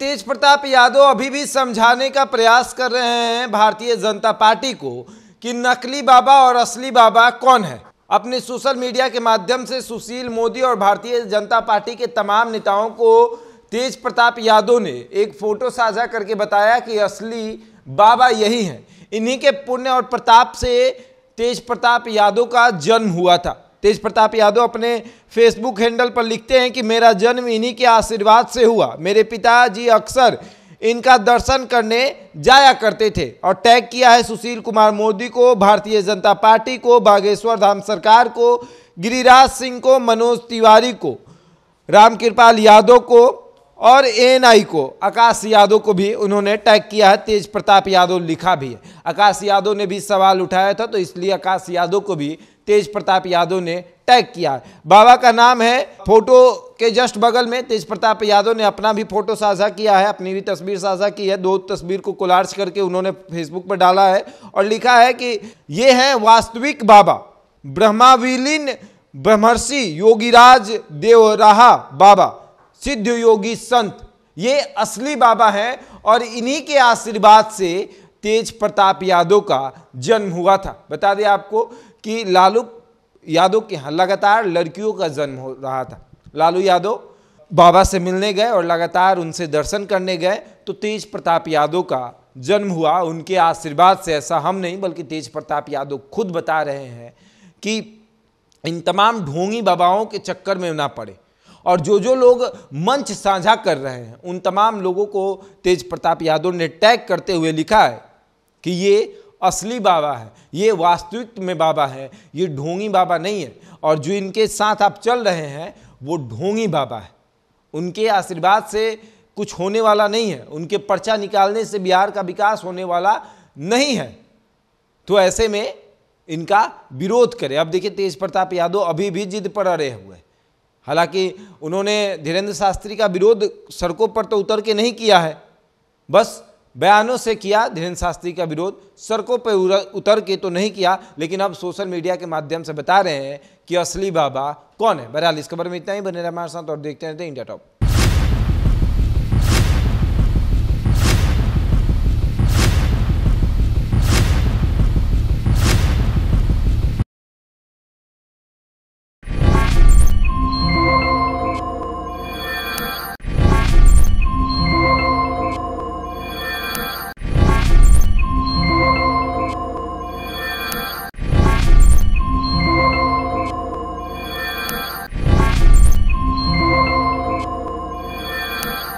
तेज प्रताप यादव अभी भी समझाने का प्रयास कर रहे हैं भारतीय जनता पार्टी को कि नकली बाबा और असली बाबा कौन है अपने सोशल मीडिया के माध्यम से सुशील मोदी और भारतीय जनता पार्टी के तमाम नेताओं को तेज प्रताप यादव ने एक फोटो साझा करके बताया कि असली बाबा यही हैं इन्हीं के पुण्य और प्रताप से तेज प्रताप यादव का जन्म हुआ था तेज प्रताप यादव अपने फेसबुक हैंडल पर लिखते हैं कि मेरा जन्म इन्हीं के आशीर्वाद से हुआ मेरे पिताजी अक्सर इनका दर्शन करने जाया करते थे और टैग किया है सुशील कुमार मोदी को भारतीय जनता पार्टी को बागेश्वर धाम सरकार को गिरिराज सिंह को मनोज तिवारी को रामकृपाल यादव को और एएनआई को आकाश यादव को भी उन्होंने टैग किया है तेज प्रताप यादव लिखा भी है आकाश यादव ने भी सवाल उठाया था तो इसलिए आकाश यादव को भी तेज प्रताप यादव ने टैग किया है बाबा का नाम है फोटो के जस्ट बगल में तेज प्रताप यादव ने अपना भी फोटो साझा किया है अपनी भी तस्वीर साझा की है दो तस्वीर को कोलार्स करके उन्होंने फेसबुक पर डाला है और लिखा है कि ये है वास्तविक बाबा ब्रह्माविलीन ब्रह्मर्षि योगीराज देवराहा बाबा सिद्ध योगी संत ये असली बाबा हैं और इन्हीं के आशीर्वाद से तेज प्रताप यादव का जन्म हुआ था बता दें आपको कि लालू यादव के यहाँ लगातार लड़कियों का जन्म हो रहा था लालू यादव बाबा से मिलने गए और लगातार उनसे दर्शन करने गए तो तेज प्रताप यादव का जन्म हुआ उनके आशीर्वाद से ऐसा हम नहीं बल्कि तेज प्रताप यादव खुद बता रहे हैं कि इन तमाम ढोंगी बाबाओं के चक्कर में ना पड़े और जो जो लोग मंच साझा कर रहे हैं उन तमाम लोगों को तेज प्रताप यादव ने टैग करते हुए लिखा है कि ये असली बाबा है ये वास्तविक में बाबा है ये ढोंगी बाबा नहीं है और जो इनके साथ आप चल रहे हैं वो ढोंगी बाबा है उनके आशीर्वाद से कुछ होने वाला नहीं है उनके पर्चा निकालने से बिहार का विकास होने वाला नहीं है तो ऐसे में इनका विरोध करें अब देखिए तेज प्रताप यादव अभी भी जिद पर अड़े हुए हालांकि उन्होंने धीरेन्द्र शास्त्री का विरोध सड़कों पर तो उतर के नहीं किया है बस बयानों से किया धीरेन्द्र शास्त्री का विरोध सड़कों पर उतर के तो नहीं किया लेकिन अब सोशल मीडिया के माध्यम से बता रहे हैं कि असली बाबा कौन है बहरहाल इस खबर में इतना ही बने रहे हमारे साथ और देखते रहते इंडिया टॉप